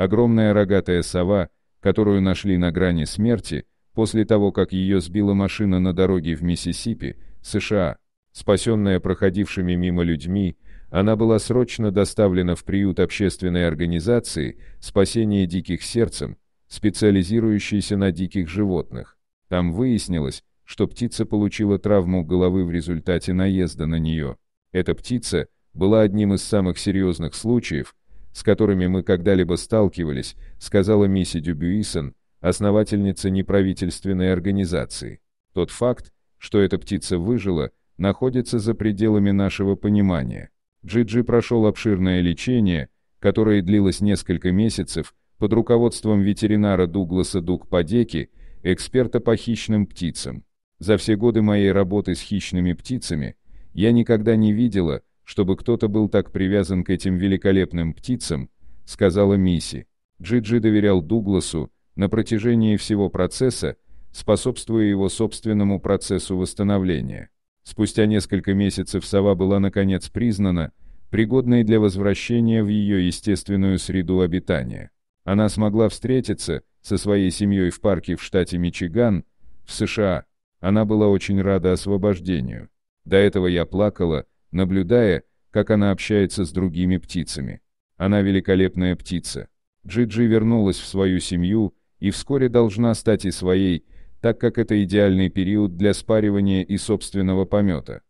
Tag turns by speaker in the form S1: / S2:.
S1: Огромная рогатая сова, которую нашли на грани смерти, после того, как ее сбила машина на дороге в Миссисипи, США, спасенная проходившими мимо людьми, она была срочно доставлена в приют общественной организации «Спасение диких сердцем», специализирующейся на диких животных. Там выяснилось, что птица получила травму головы в результате наезда на нее. Эта птица была одним из самых серьезных случаев, с которыми мы когда-либо сталкивались, сказала мисси Дюбюисон, основательница неправительственной организации. Тот факт, что эта птица выжила, находится за пределами нашего понимания. Джиджи -джи прошел обширное лечение, которое длилось несколько месяцев, под руководством ветеринара Дугласа Дуг-Падеки, эксперта по хищным птицам. За все годы моей работы с хищными птицами я никогда не видела, чтобы кто-то был так привязан к этим великолепным птицам, сказала Мисси. Джиджи доверял Дугласу на протяжении всего процесса, способствуя его собственному процессу восстановления. Спустя несколько месяцев сова была наконец признана, пригодной для возвращения в ее естественную среду обитания. Она смогла встретиться со своей семьей в парке в штате Мичиган, в США. Она была очень рада освобождению. До этого я плакала, наблюдая, как она общается с другими птицами. Она великолепная птица. Джиджи -Джи вернулась в свою семью и вскоре должна стать и своей, так как это идеальный период для спаривания и собственного помета.